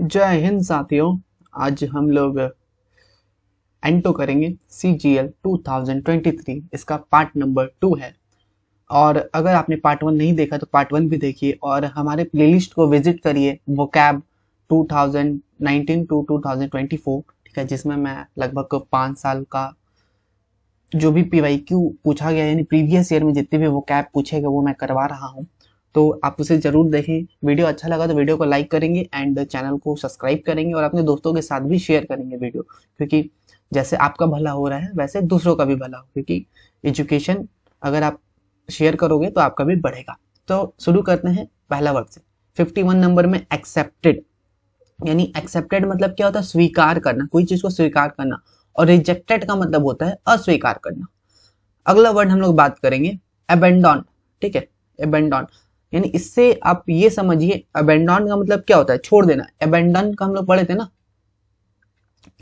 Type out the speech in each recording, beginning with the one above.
जय हिंद साथियों आज हम लोग एंटो करेंगे C G L two thousand twenty three इसका पार्ट नंबर टू है और अगर आपने पार्ट वन नहीं देखा तो पार्ट वन भी देखिए और हमारे प्लेलिस्ट को विजिट करिए वो cab two thousand nineteen to two thousand twenty four ठीक है जिसमें मैं लगभग पाँच साल का जो भी पी वाई क्यू पूछा गया यानी प्रीवियस ईयर में जितने भी वो कैब पूछे गए वो मैं करवा रहा हूँ तो आप उसे ज़रूर देखें वीडियो अच्छा लगा तो वीडियो को लाइक करेंगे एंड चैनल को सब्सक्राइब करेंगे और अपने दोस्तों के साथ भी शेयर करेंगे वीडियो क्योंकि जैसे आपका भला हो रहा है वैसे दूसरों का भी भला हो क्योंकि एजुकेशन अगर आप शेयर करोगे तो आपका भी बढ़ेगा तो शुरू करते हैं पहला वर्ड से वन नंबर में एक्सेप्टेड यानी एक्सेप्टेड मतलब क्या होता है स्वीकार करना कोई चीज को स्वीकार करना और रिजेक्टेड का मतलब होता है अस्वीकार करना अगला वर्ड हम लोग बात करेंगे एबेंडॉन ठीक है एबेंडॉन यानी इससे आप ये समझिए अबेंडन का मतलब क्या होता है छोड़ देना अबेंडन का हम लोग पढ़े थे ना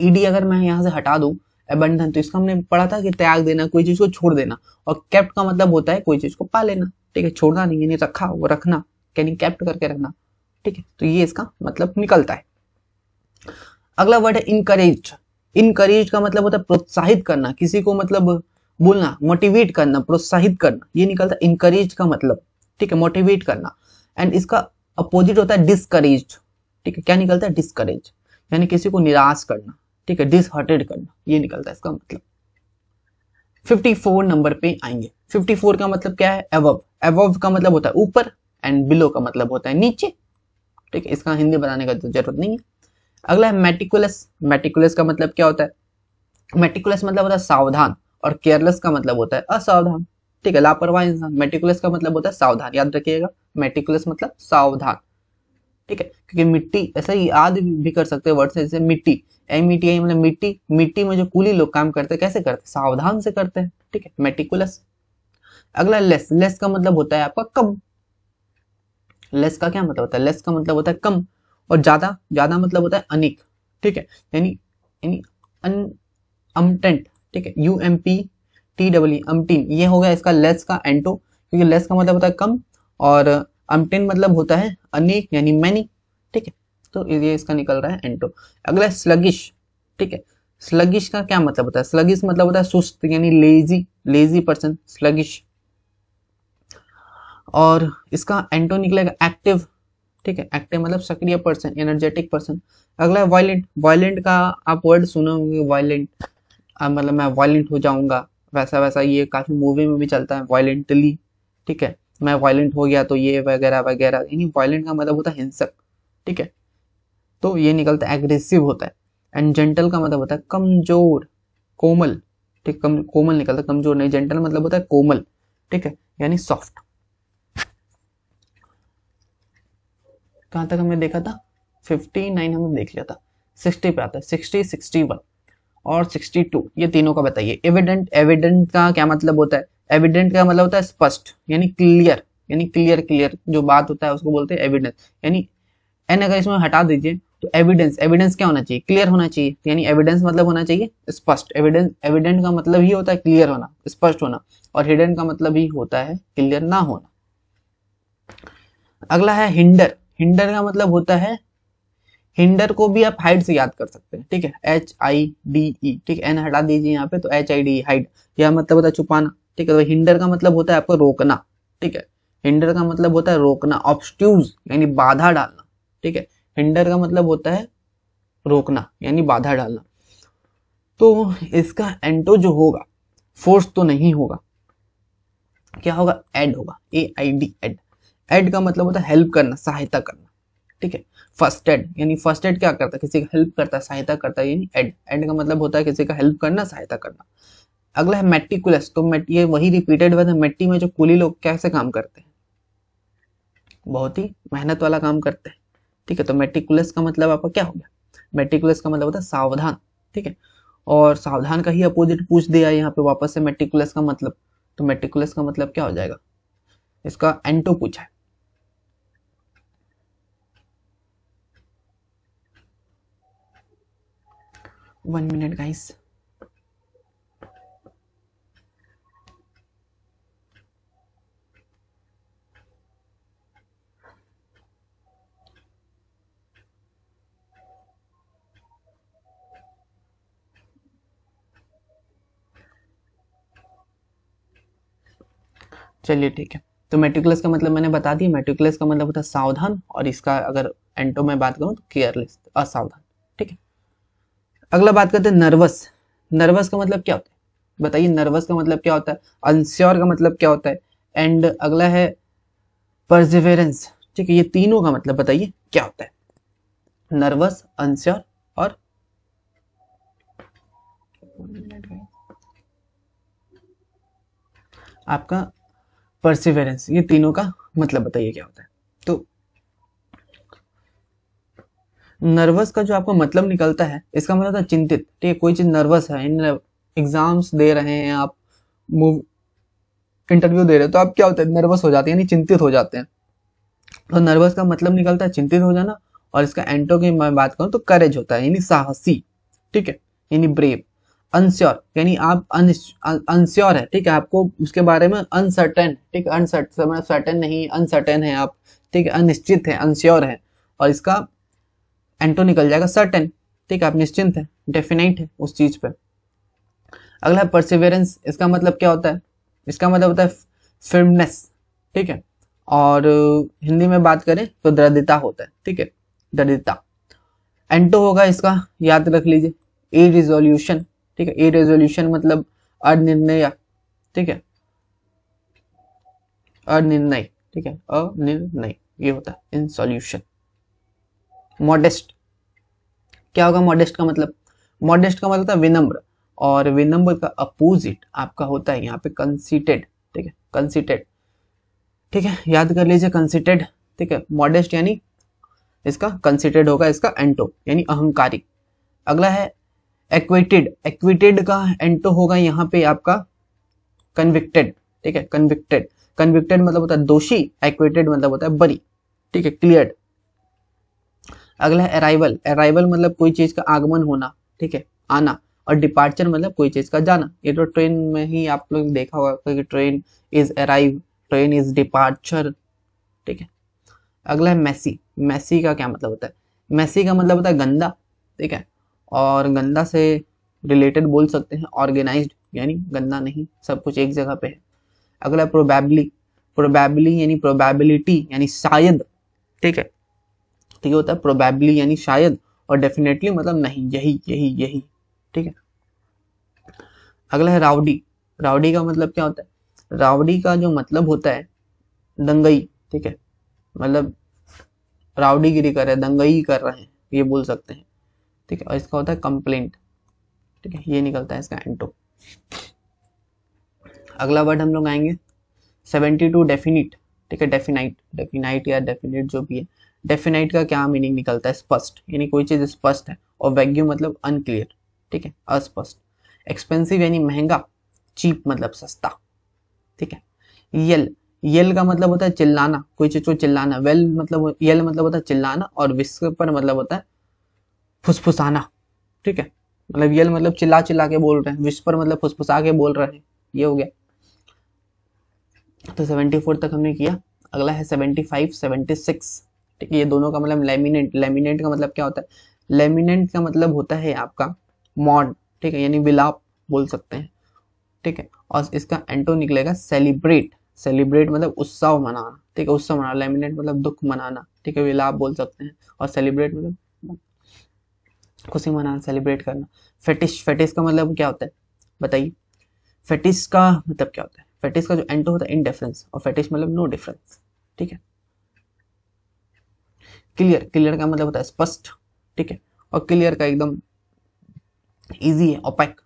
ईडी अगर मैं यहाँ से हटा दू एबेंडन तो इसका हमने पढ़ा था कि त्याग देना कोई चीज को छोड़ देना और कैप्ट का मतलब होता है कोई चीज को पा लेना ठीक है छोड़ना नहीं यानी रखा वो रखना यानी कैप्ट करके रखना ठीक है तो ये इसका मतलब निकलता है अगला वर्ड है इनकरेज इनकरेज का मतलब होता है प्रोत्साहित करना किसी को मतलब बोलना मोटिवेट करना प्रोत्साहित करना ये निकलता है इनकरेज का मतलब ठीक है मोटिवेट करना एंड इसका अपोजिट होता है डिस्करेज ठीक है क्या निकलता है डिस्करेज यानी किसी को निराश करना ठीक है डिसहर्टेड करना ये निकलता है इसका मतलब 54 नंबर पे आएंगे 54 का मतलब क्या है एवव एवव का मतलब होता है ऊपर एंड बिलो का मतलब होता है नीचे ठीक है इसका हिंदी बनाने का तो जरूरत नहीं है अगला है मेटिकुलस मेटिकुलस का मतलब क्या होता है मेटिकुलस मतलब होता है सावधान और केयरलेस का मतलब होता है असावधान ठीक है लापरवाह इंसान मेटिकुलस का मतलब होता है सावधान याद रखिएगा मेटिकुलस मतलब सावधान ठीक है क्योंकि मिट्टी ऐसा याद भी कर सकते वर्ड से जैसे मिट्टी एम ई टी आई मतलब मिट्टी मिट्टी में जो कूली लोग काम करते हैं कैसे करते हैं सावधान से करते हैं ठीक है मेटिकुलस अगला लेस लेस का मतलब होता है आपका कम लेस का क्या मतलब होता है लेस का मतलब होता है कम और ज्यादा ज्यादा मतलब होता है अनिक ठीक है यानी यानी अन अमटेंट ठीक है यूएमपी टी डब्ल्यू अमटीन ये हो गया इसका लेस का एंटो क्योंकि लेस का मतलब होता है कम और अम्टीन मतलब होता है अनेक यानी मैनी ठीक है तो ये इसका निकल रहा है एंटो अगला स्लगिश ठीक है स्लगिश का क्या मतलब होता है स्लगिश मतलब होता है सुस्त यानी लेजी लेजी पर्सन स्लगिश और इसका एंटो निकलेगा एक्टिव ठीक है एक्टिव मतलब सक्रिय पर्सन एनर्जेटिक पर्सन अगला है वायलेंट वायलेंट का आप वर्ड सुने होंगे वायलेंट मतलब मैं वायलेंट हो जाऊंगा वैसा वैसा ये काफ़ी मूवी में भी चलता है वायलेंटली ठीक है मैं वायलेंट हो गया तो ये वगैरह वगैरह यानी वायलेंट का मतलब होता है हिंसक ठीक है तो ये निकलता है एग्रेसिव होता है एंड जेंटल का मतलब होता है कमजोर कोमल ठीक कम कोमल निकलता है कमजोर नहीं जेंटल मतलब होता है कोमल ठीक है यानी सॉफ्ट कहाँ तक हमने देखा था फिफ्टी नाइन हमने देख लिया था सिक्सटी पे आता है सिक्सटी सिक्सटी वन और 62 ये तीनों का बताइए एविडेंट एविडेंट का क्या मतलब होता है एविडेंट का मतलब होता है स्पष्ट यानी क्लियर यानी क्लियर क्लियर जो बात होता है उसको बोलते हैं एविडेंस यानी एन अगर इसमें हटा दीजिए तो एविडेंस एविडेंस क्या होना चाहिए क्लियर होना चाहिए यानी एविडेंस मतलब होना चाहिए स्पष्ट एविडेंस एविडेंट का मतलब ही होता है क्लियर होना स्पष्ट होना और हिडन का मतलब ही होता है क्लियर ना होना अगला है हिंडर हिंडर का मतलब होता है हिंडर को भी आप हाइड से याद कर सकते हैं ठीक है एच आई डी ई ठीक है एन हटा दीजिए यहाँ पे तो एच आई डी हाइड यह मतलब होता है छुपाना ठीक है तो हिंडर का मतलब होता है आपको रोकना ठीक है हिंडर का मतलब होता है रोकना ऑब्स्ट्यूज यानी बाधा डालना ठीक है हिंडर का मतलब होता है रोकना यानी बाधा डालना तो इसका एंटो तो जो होगा फोर्स तो नहीं होगा क्या होगा एड होगा A I D aid aid का मतलब होता है हेल्प करना सहायता करना ठीक है फर्स्ट एड यानी फर्स्ट एड क्या करता है किसी का हेल्प करता है सहायता करता है एड एड का मतलब होता है किसी का हेल्प करना सहायता करना अगला है मेटिकुलस तो मेट ये वही रिपीटेड वर्ड है मेट्टी में जो कुली लोग कैसे काम करते हैं बहुत ही मेहनत वाला काम करते हैं ठीक है तो मेटिकुलस का मतलब आपका क्या हो गया मेटिकुलस का मतलब होता है सावधान ठीक है और सावधान का ही अपोजिट पूछ दिया यहाँ पे वापस से मेटिकुलस का मतलब तो मेटिकुलस का मतलब क्या हो जाएगा इसका एंटो पूछा है one minute guys चलिए ठीक है तो मेट्रिकुलस का मतलब मैंने बता दिया मेट्रिकुलस का मतलब होता है सावधान और इसका अगर एंटो में बात करूं तो केयरलेस असावधान ठीक है अगला बात करते हैं नर्वस नर्वस का मतलब क्या होता है बताइए नर्वस का मतलब क्या होता है अनश्योर का मतलब क्या होता है एंड अगला है परसिवेरेंस ठीक है ये तीनों का मतलब बताइए क्या होता है नर्वस अनश्योर और आपका परसिवेरेंस ये तीनों का मतलब बताइए क्या होता है तो नर्वस का जो आपका मतलब निकलता है इसका मतलब था चिंतित ठीक है कोई चीज़ नर्वस है एग्जाम्स दे रहे हैं आप मूव इंटरव्यू दे रहे हो तो आप क्या होते हैं नर्वस हो जाते हैं यानी चिंतित हो जाते हैं तो नर्वस का मतलब निकलता है चिंतित हो जाना और इसका एंटो की मैं बात करूं तो करेज होता है यानी साहसी ठीक है यानी ब्रेव अनश्योर यानी आप अनश्योर है ठीक है आपको उसके बारे में अनसर्टेन ठीक है अनसर्टन मतलब नहीं अनसर्टेन है आप ठीक है अनिश्चित है अनश्योर है और इसका एंटो तो निकल जाएगा सर्टेन ठीक है आप निश्चिंत है डेफिनेट है उस चीज पर अगला है परसिवेरेंस इसका मतलब क्या होता है इसका मतलब होता है फिल्मनेस ठीक है और हिंदी में बात करें तो दृढ़ता होता है ठीक है दृढ़ता एंटो तो होगा इसका याद रख लीजिए ए रिजोल्यूशन ठीक है ए रिजोल्यूशन मतलब अनिर्णय ठीक है अनिर्णय ठीक है अनिर्णय ये होता है इन सॉल्यूशन मॉडेस्ट क्या होगा मॉडेस्ट का मतलब मॉडेस्ट का मतलब था विनम्र और विनम्र का अपोजिट आपका होता है यहाँ पे कंसीटेड ठीक है कंसीटेड ठीक है याद कर लीजिए कंसिटेड ठीक है मॉडेस्ट यानी इसका कंसिटेड होगा इसका एंटो यानी अहंकारी अगला है एक्विटेड एक्विटेड का एंटो होगा यहाँ पे आपका कन्विक्टेड ठीक है कन्विक्टेड कन्विक्टेड मतलब होता है दोषी एक्विटेड मतलब होता है बरी ठीक है क्लियर अगला है अराइवल अराइवल मतलब कोई चीज का आगमन होना ठीक है आना और डिपार्चर मतलब कोई चीज का जाना ये तो ट्रेन में ही आप लोग देखा होगा कि train is arrive train is departure ठीक है अगला है मैसी मैसी का क्या मतलब होता है मैसी का मतलब होता है गंदा ठीक है और गंदा से रिलेटेड बोल सकते हैं ऑर्गेनाइज यानी गंदा नहीं सब कुछ एक जगह पे है अगला प्रोबेबली प्रोबेबली यानी प्रोबेबिलिटी यानी शायद ठीक है ये होता है प्रोबेबली यानी शायद और डेफिनेटली मतलब नहीं यही यही यही ठीक है अगला है रावडी रावडी का मतलब क्या होता है रावडी का जो मतलब होता है दंगई ठीक है मतलब गिरी कर रहे हैं दंगई कर रहे हैं ये बोल सकते हैं ठीक है और इसका होता है कंप्लेंट ठीक है ये निकलता है इसका एंटो अगला वर्ड हम लोग आएंगे सेवेंटी टू डेफिनिट ठीक है डेफिनाइट डेफिनाइट या डेफिनेट जो भी है डेफिनाइट का क्या मीनिंग निकलता है स्पष्ट यानी कोई चीज़ स्पष्ट है और वैग्यू मतलब अनक्लियर ठीक है अस्पष्ट एक्सपेंसिव यानी महंगा चीप मतलब सस्ता ठीक है यल यल का मतलब होता है चिल्लाना कोई चीज को चिल्लाना वेल मतलब यल मतलब होता है चिल्लाना और विश्व पर मतलब होता है फुसफुसाना ठीक है मतलब यल मतलब चिल्ला चिल्ला के बोल रहे हैं विश्व पर मतलब फुसफुसा के बोल रहे हैं ये हो गया तो सेवेंटी फोर तक हमने किया अगला है सेवेंटी फाइव सेवेंटी सिक्स ठीक है ये दोनों का मतलब लेमिनेंट लेमिनेंट का मतलब क्या होता है लेमिनेंट का मतलब होता है आपका मॉड ठीक है यानी विलाप बोल सकते हैं ठीक है और इसका एंटो निकलेगा सेलिब्रेट सेलिब्रेट मतलब उत्सव मनाना ठीक है उत्सव मनाना लेमिनेट मतलब दुख मनाना ठीक है विलाप बोल सकते हैं और सेलिब्रेट मतलब खुशी मनाना सेलिब्रेट करना फेटिश फेटिश का मतलब क्या होता है बताइए फेटिश का मतलब क्या होता है फेटिश का जो एंटो होता है इनडिफरेंस और फेटिश मतलब नो डिफरेंस ठीक है क्लियर क्लियर का मतलब होता है स्पष्ट ठीक है और क्लियर का एकदम इजी है ओपैक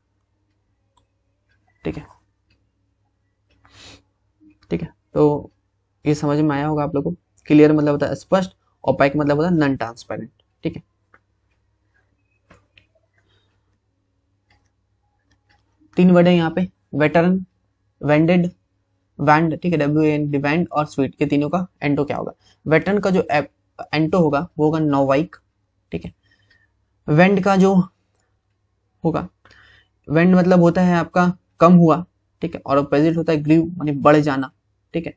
ठीक है ठीक है तो ये समझ में आया होगा आप लोगों को क्लियर मतलब होता है स्पष्ट ओपैक मतलब होता है नॉन ट्रांसपेरेंट ठीक है तीन वर्ड है यहाँ पे वेटरन वेंडेड वैंड ठीक है डब्ल्यू एन डी वैंड और स्वीट के तीनों का एंडो तो क्या होगा वेटरन का जो एंटो होगा वो होगा नोवाइक ठीक है वेंड का जो होगा वेंड मतलब होता है आपका कम हुआ ठीक है और ऑपोजिट होता है ग्रीव मानी बढ़ जाना ठीक है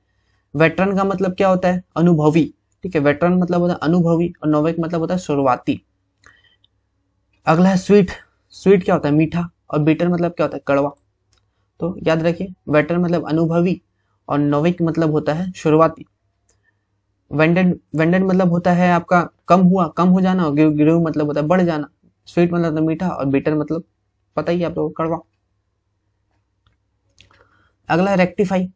वेटरन का मतलब क्या होता है अनुभवी ठीक है वेटरन मतलब होता है अनुभवी और नोवाइक मतलब होता है शुरुआती अगला है स्वीट स्वीट क्या होता है मीठा और बीटर मतलब क्या होता है कड़वा तो याद रखिए वेटर मतलब अनुभवी और नोविक मतलब होता है शुरुआती वेंडेड वेंडेड मतलब होता है आपका कम हुआ कम हो जाना और मतलब होता है बढ़ जाना स्वीट मतलब होता है मीठा और बीटर मतलब पता ही आप लोगों को कड़वा अगला रेक्टिफाई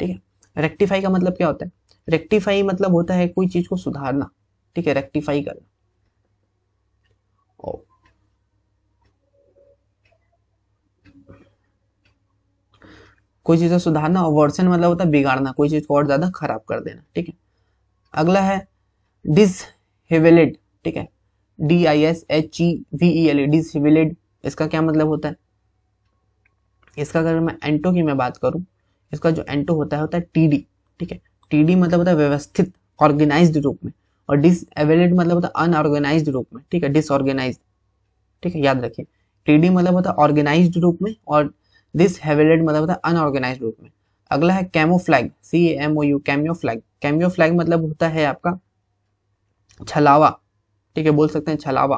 ठीक है रेक्टिफाई का मतलब क्या होता है रेक्टिफाई मतलब होता है कोई चीज को सुधारना ठीक है रेक्टिफाई करना oh. कोई चीज को सुधारना और वर्सन मतलब होता है बिगाड़ना कोई चीज को और ज्यादा खराब कर देना ठीक है अगला है डिस ठीक है D I S H E V E L E dishevelled इसका क्या मतलब होता है इसका अगर मैं एंटो की मैं बात करूं इसका जो एंटो होता है होता है टीडी ठीक है टीडी मतलब होता है व्यवस्थित ऑर्गेनाइज्ड रूप में और डिसएवेलेड मतलब होता है अनऑर्गेनाइज रूप में ठीक है डिसऑर्गेनाइज ठीक है याद रखिए टीडी मतलब होता है ऑर्गेनाइज रूप में और डिसहेवेलेड मतलब होता है अनऑर्गेनाइज रूप में अगला है camouflage C M O U camouflage camouflage मतलब होता है आपका छलावा ठीक है बोल सकते हैं छलावा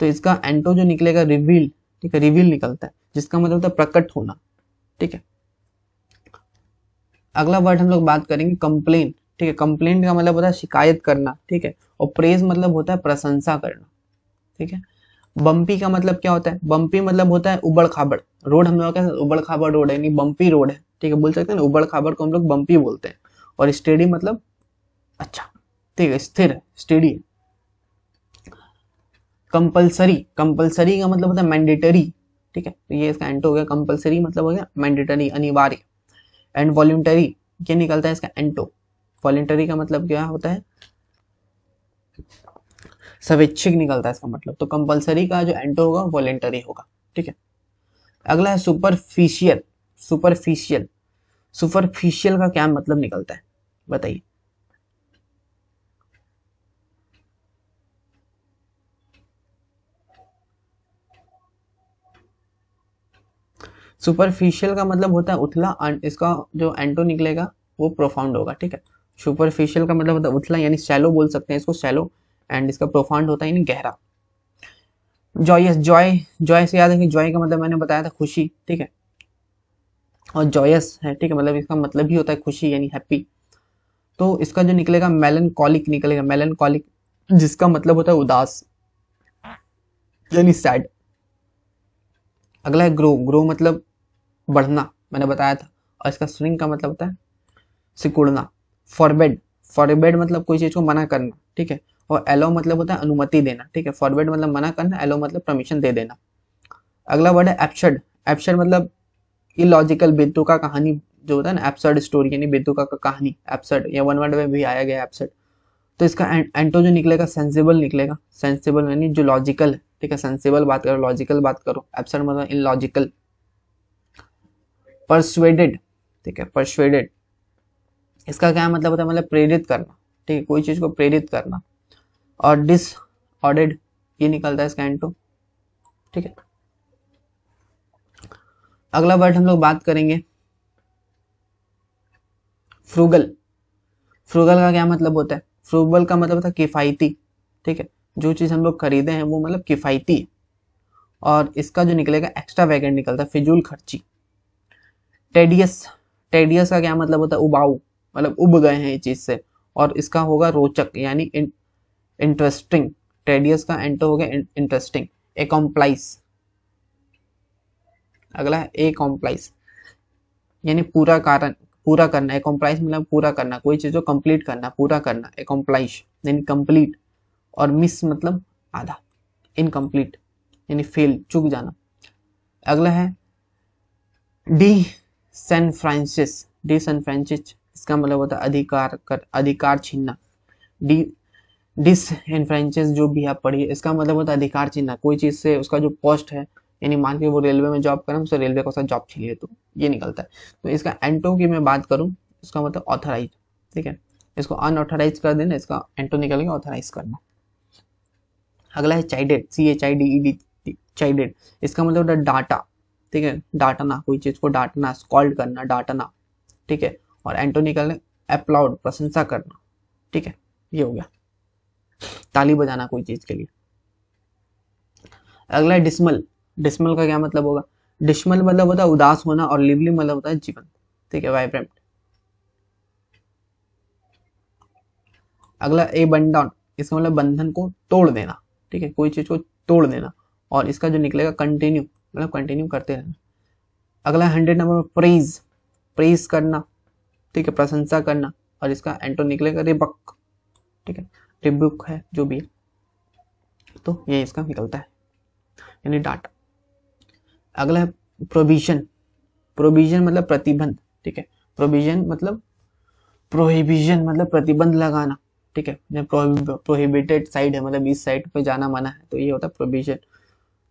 तो इसका एंटो जो निकलेगा रिवील ठीक है रिवील निकलता है जिसका मतलब होता है प्रकट होना ठीक है अगला वर्ड हम लोग बात करेंगे कंप्लेन ठीक है कंप्लेन का मतलब होता है शिकायत करना ठीक है और प्रेज मतलब होता है प्रशंसा करना ठीक है बम्पी का मतलब क्या होता है बम्पी मतलब होता है उबड़ खाबड़ रोड हम लोग का उबड़ खाबड़ रोड है बम्पी रोड है ठीक है बोल सकते हैं उबड़ खाबड़ को हम लोग बम्पी बोलते हैं और स्टेडी मतलब अच्छा ठीक है स्थिर स्टेडी कंपल्सरी कंपल्सरी का मतलब होता है मैंडेटरी ठीक है तो ये इसका एंटो हो गया कंपल्सरी मतलब हो गया मैंडेटरी अनिवार्य एंड वॉल्यूंटरी ये निकलता है इसका एंटो वॉल्यूंटरी का मतलब क्या होता है स्वैच्छिक निकलता है इसका मतलब तो कंपल्सरी का जो एंटो होगा वॉलेंटरी होगा ठीक है अगला है सुपरफिशियल सुपरफिशियल सुपरफिशियल का क्या मतलब निकलता है बताइए सुपरफिशियल का मतलब होता है उथला इसका जो एंटो निकलेगा वो प्रोफाउंड होगा ठीक है सुपरफिशियल का मतलब होता है उथला यानी शैलो बोल सकते हैं इसको शैलो एंड इसका प्रोफाउंड होता है यानी गहरा जॉयस जॉय जॉय से याद है कि जॉय का मतलब मैंने बताया था खुशी ठीक है और जॉयस है ठीक है मतलब इसका मतलब ही होता है खुशी यानी हैप्पी तो इसका जो निकलेगा मेलन कॉलिक निकलेगा मेलन कॉलिक जिसका मतलब होता है उदास यानी सैड अगला है ग्रो ग्रो मतलब बढ़ना मैंने बताया था और इसका स्विंग का मतलब होता है सिकुड़ना फॉरबेड फॉरबेड मतलब कोई चीज को मना करना ठीक है और एलो मतलब होता है अनुमति देना ठीक है फॉरबेड मतलब मना करना एलो मतलब परमिशन दे देना अगला वर्ड है एप्शर्ड एप्शर्ड मतलब इलॉजिकल का कहानी जो होता है ना एप्सर्ड स्टोरी यानी बेतुका का कहानी एप्सर्ड या वन वर्ड में भी आया गया एप्सर्ड तो इसका एंटो जो निकलेगा सेंसिबल निकलेगा सेंसिबल यानी जो लॉजिकल है ठीक है सेंसिबल बात करो लॉजिकल बात करो एप्सर्ड मतलब इन लॉजिकल परसुएडेड ठीक है परसुएडेड इसका क्या मतलब होता है मतलब प्रेरित करना ठीक है कोई चीज़ को प्रेरित करना और डिसऑर्डेड ये निकलता है इसका एंटो ठीक है अगला वर्ड हम लोग बात करेंगे फ्रूगल फ्रूगल का क्या मतलब होता है फ्रूगल का मतलब होता है किफ़ायती ठीक है जो चीज़ हम लोग खरीदे हैं वो मतलब किफ़ायती है और इसका जो निकलेगा एक्स्ट्रा वैगेंट निकलता है फिजूल खर्ची टेडियस टेडियस का क्या मतलब होता है उबाऊ मतलब उब गए हैं ये चीज़ से और इसका होगा रोचक यानी इंटरेस्टिंग टेडियस का एंटो हो गया इंटरेस्टिंग एकम्प्लाइस अगला है ए कॉम्प्लाइज यानी पूरा कारण पूरा करना ए कॉम्प्लाइज मतलब पूरा करना कोई चीज़ को कंप्लीट करना पूरा करना ए कॉम्प्लाइज यानी कंप्लीट और मिस मतलब आधा इनकम्प्लीट यानी फेल चुक जाना अगला है disenfranchise disenfranchise इसका मतलब होता है अधिकार कर अधिकार छीनना डी डिस एनफ्रेंचेस जो भी आप पढ़िए इसका मतलब होता है अधिकार छीनना कोई चीज़ से उसका जो पोस्ट है यानी मान के वो रेलवे में जॉब करें उसे रेलवे के साथ जॉब चाहिए तो ये निकलता है तो इसका एंटो की मैं बात करूँ इसका मतलब ऑथराइज ठीक है इसको अनऑथराइज कर देना इसका एंटो निकल गया ऑथराइज करना अगला है chided C H I D E D chided इसका मतलब होता है डाटा ठीक है डाटा ना कोई चीज को डाटना स्कॉल्ड करना डाटा ना ठीक है और एंटो निकलने अपलाउड प्रशंसा करना ठीक है ये हो गया ताली बजाना कोई चीज के लिए अगला डिसमल डिस्मल का क्या मतलब होगा डिस्मल मतलब होता है उदास होना और लिवली मतलब होता है जीवन ठीक है वाइब्रेंट अगला ए बंडन इसका मतलब बंधन को तोड़ देना ठीक है कोई चीज को तोड़ देना और इसका जो निकलेगा कंटिन्यू मतलब कंटिन्यू करते रहना अगला हंड्रेड नंबर प्रेज प्रेज करना ठीक है प्रशंसा करना और इसका एंटो निकलेगा रिबक ठीक है रिबुक है जो भी है तो ये इसका निकलता है यानी डाटा अगला है प्रोविजन प्रोविजन मतलब प्रतिबंध ठीक है प्रोविजन मतलब प्रोहिबिजन मतलब प्रतिबंध लगाना ठीक है प्रोहिबिटेड साइड है मतलब इस साइड पे जाना मना है तो ये होता है प्रोविजन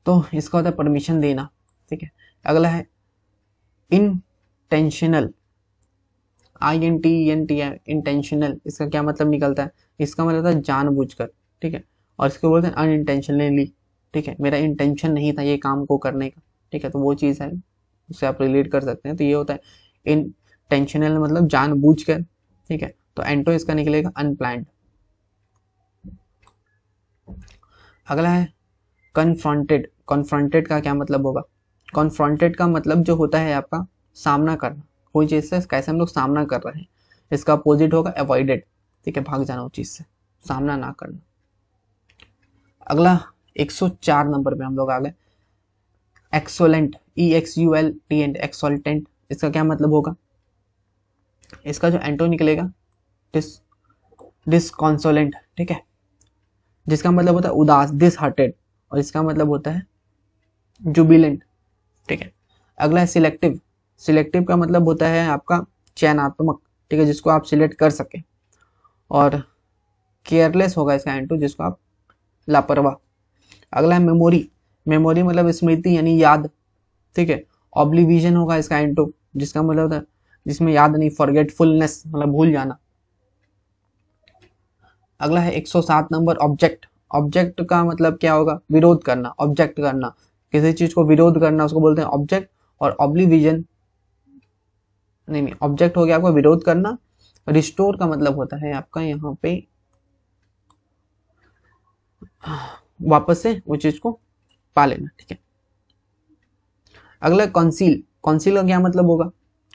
तो इसका होता है परमिशन देना ठीक है अगला है intentional I N T N T intentional इसका क्या मतलब निकलता है इसका मतलब था जानबूझकर ठीक है और इसको बोलते हैं अनइंटेंशनली ठीक है मेरा इंटेंशन नहीं था ये काम को करने का ठीक है तो वो चीज़ है उससे आप रिलेट कर सकते हैं तो ये होता है इन टेंशनल मतलब बूझ कर ठीक है तो एंटो इसका निकलेगा अनप्लान अगला है कन्फ्रंटेड कन्फ्रंटेड का क्या मतलब होगा कन्फ्रंटेड का मतलब जो होता है आपका सामना करना कोई चीज़ से कैसे हम लोग सामना कर रहे हैं इसका अपोजिट होगा अवॉइडेड ठीक है भाग जाना उस चीज़ से सामना ना करना अगला 104 नंबर पे हम लोग आ गए exultant E X U L T and exultant इसका क्या मतलब होगा इसका जो एंटो निकलेगा डिस डिसकॉन्सोलेंट ठीक है जिसका मतलब होता है उदास डिस हार्टेड और इसका मतलब होता है जुबिलेंट ठीक है अगला है सिलेक्टिव सिलेक्टिव का मतलब होता है आपका चयनात्मक ठीक है जिसको आप सिलेक्ट कर सकें और केयरलेस होगा इसका एंटू जिसको आप लापरवाह अगला है मेमोरी मेमोरी मतलब स्मृति यानी याद ठीक है ऑब्लिविजन होगा इसका एंटो जिसका मतलब था जिसमें याद नहीं फॉरगेटफुलनेस मतलब भूल जाना अगला है 107 नंबर ऑब्जेक्ट ऑब्जेक्ट का मतलब क्या होगा विरोध करना ऑब्जेक्ट करना किसी चीज को विरोध करना उसको बोलते हैं ऑब्जेक्ट और ऑब्लिविजन नहीं नहीं ऑब्जेक्ट हो गया आपका विरोध करना रिस्टोर का मतलब होता है आपका यहाँ पे वापस से उस चीज को पा लेना ठीक है अगला कंसील कंसील का क्या मतलब होगा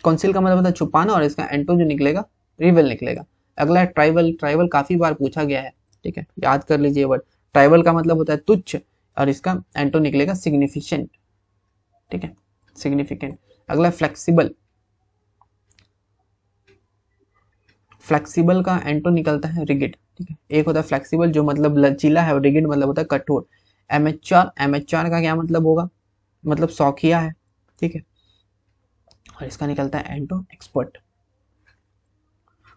कंसील का मतलब होता है छुपाना और इसका एंटो जो निकलेगा रिवेल निकलेगा अगला है ट्राइबल ट्राइबल काफी बार पूछा गया है ठीक है याद कर लीजिए वर्ड ट्राइबल का मतलब होता है तुच्छ और इसका एंटो निकलेगा सिग्निफिकेंट ठीक है सिग्निफिकेंट अगला फ्लेक्सीबल फ्लेक्सीबल का एंटो निकलता है रिगिड ठीक है एक होता है फ्लेक्सीबल जो मतलब लचीला है और रिगिड मतलब होता है कठोर एमेच्योर एमेच्योर का क्या मतलब होगा मतलब शौकिया है ठीक है और इसका निकलता है एंटो एक्सपर्ट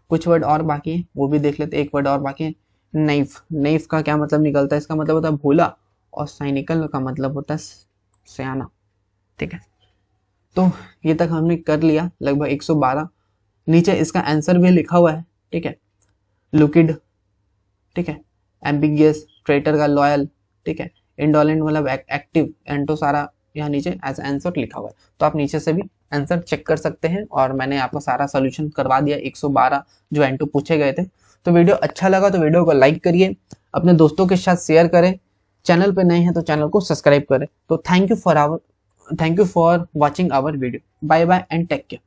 कुछ वर्ड और बाकी है वो भी देख लेते एक वर्ड और बाकी है नाइफ नाइफ का क्या मतलब निकलता है इसका मतलब होता है भोला और साइनिकल का मतलब होता है सयाना ठीक है तो ये तक हमने कर लिया लगभग 112 नीचे इसका आंसर भी लिखा हुआ है ठीक है लुकिड ठीक है एम्बिगियस ट्रेटर का लॉयल ठीक है इंडोलेंट मतलब एक्टिव एंटो सारा यहाँ नीचे एज आंसर लिखा हुआ है तो आप नीचे से भी आंसर चेक कर सकते हैं और मैंने आपको सारा सोल्यूशन करवा दिया एक जो एंटो पूछे गए थे तो वीडियो अच्छा लगा तो वीडियो को लाइक करिए अपने दोस्तों के साथ शेयर करें चैनल पे नए हैं तो चैनल को सब्सक्राइब करें तो thank you for our thank you for watching our video bye bye and take care